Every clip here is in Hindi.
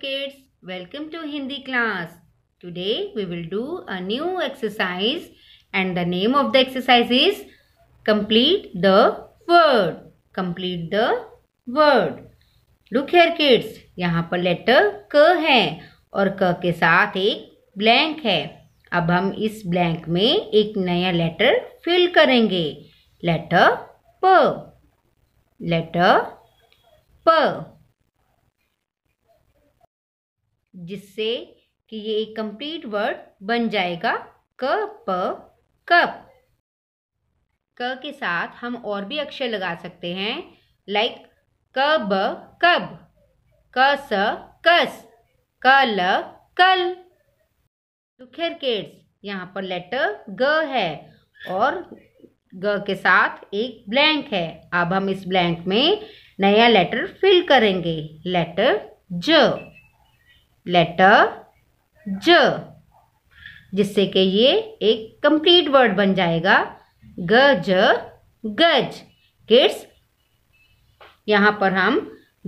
kids, welcome to Hindi class. Today we will do a new exercise and the name of the exercise is complete the word. Complete the word. Look here kids, yahan par letter k hai aur k ke sath ek blank hai ab hum is blank mein ek naya letter fill karenge letter p letter p जिससे कि ये एक कंप्लीट वर्ड बन जाएगा क प कप क के साथ हम और भी अक्षर लगा सकते हैं लाइक क ब कब क स कस क ल कल तो खैर यहाँ पर लेटर ग है और ग के साथ एक ब्लैंक है अब हम इस ब्लैंक में नया लेटर फिल करेंगे लेटर ज लेटर ज जिससे कि ये एक कंप्लीट वर्ड बन जाएगा गज गज किड्स यहाँ पर हम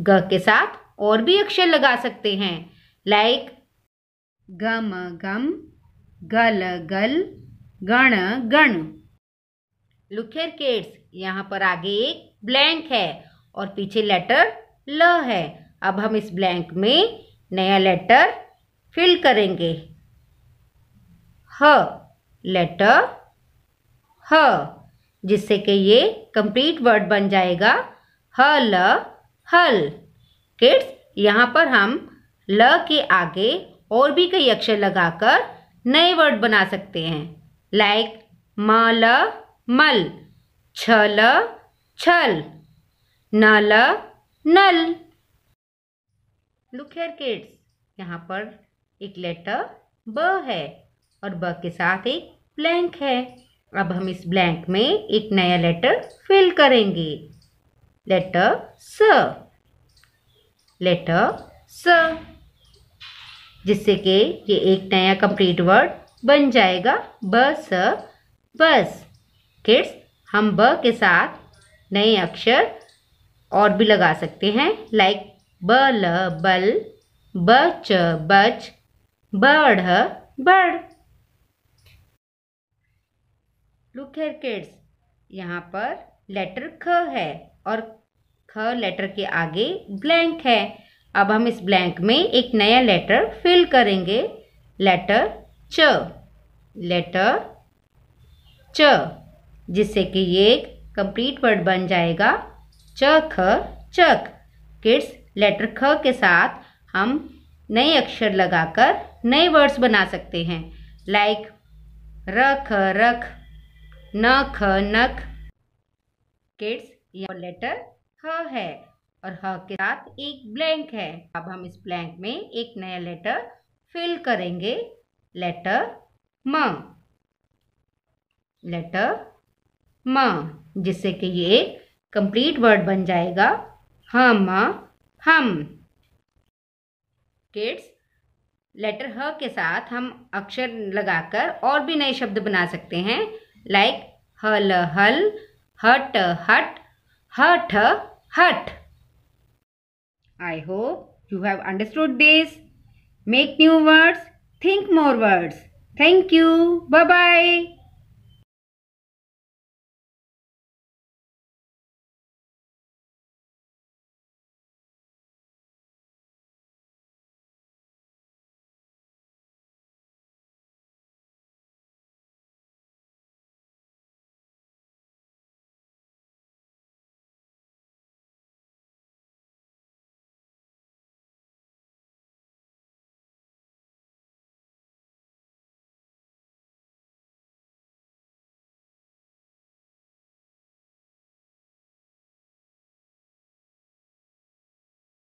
ग के साथ और भी अक्षर लगा सकते हैं लाइक गम गम गल गल गण गण लुखेर हेयर यहाँ पर आगे एक ब्लैंक है और पीछे लेटर ल है अब हम इस ब्लैंक में नया लेटर फिल करेंगे ह लेटर ह जिससे कि ये कंप्लीट वर्ड बन जाएगा ह ल हल किड्स यहाँ पर हम ल के आगे और भी कई अक्षर लगाकर नए वर्ड बना सकते हैं लाइक म मल मल छल न नल नल लुक हेयर किड्स यहाँ पर एक लेटर ब है और ब के साथ एक ब्लैंक है अब हम इस ब्लैंक में एक नया लेटर फिल करेंगे लेटर स लेटर स जिससे कि ये एक नया कंप्लीट वर्ड बन जाएगा ब स बस किड्स हम ब के साथ नए अक्षर और भी लगा सकते हैं लाइक ब बल बल बच बच बढ़ बढ़ लुक हेयर किड्स यहाँ पर लेटर ख है और ख लेटर के आगे ब्लैंक है अब हम इस ब्लैंक में एक नया लेटर फिल करेंगे लेटर च लेटर च जिससे कि ये एक कंप्लीट वर्ड बन जाएगा ख चक किड्स लेटर ख के साथ हम नए अक्षर लगाकर नए वर्ड्स बना सकते हैं लाइक रख रख ख नख किड्स यह लेटर ह है और ह के साथ एक ब्लैंक है अब हम इस ब्लैंक में एक नया लेटर फिल करेंगे लेटर म लेटर म जिससे कि ये एक कंप्लीट वर्ड बन जाएगा हम हम किड्स लेटर ह के साथ हम अक्षर लगाकर और भी नए शब्द बना सकते हैं लाइक हल हल हट हट हठ हट I hope you have understood this make new words think more words thank you bye bye